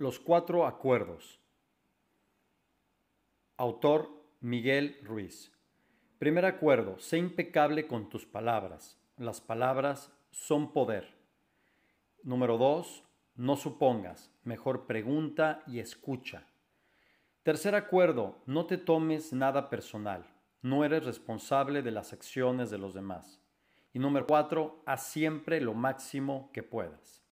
Los cuatro acuerdos. Autor Miguel Ruiz. Primer acuerdo, sé impecable con tus palabras. Las palabras son poder. Número dos, no supongas, mejor pregunta y escucha. Tercer acuerdo, no te tomes nada personal. No eres responsable de las acciones de los demás. Y número cuatro, haz siempre lo máximo que puedas.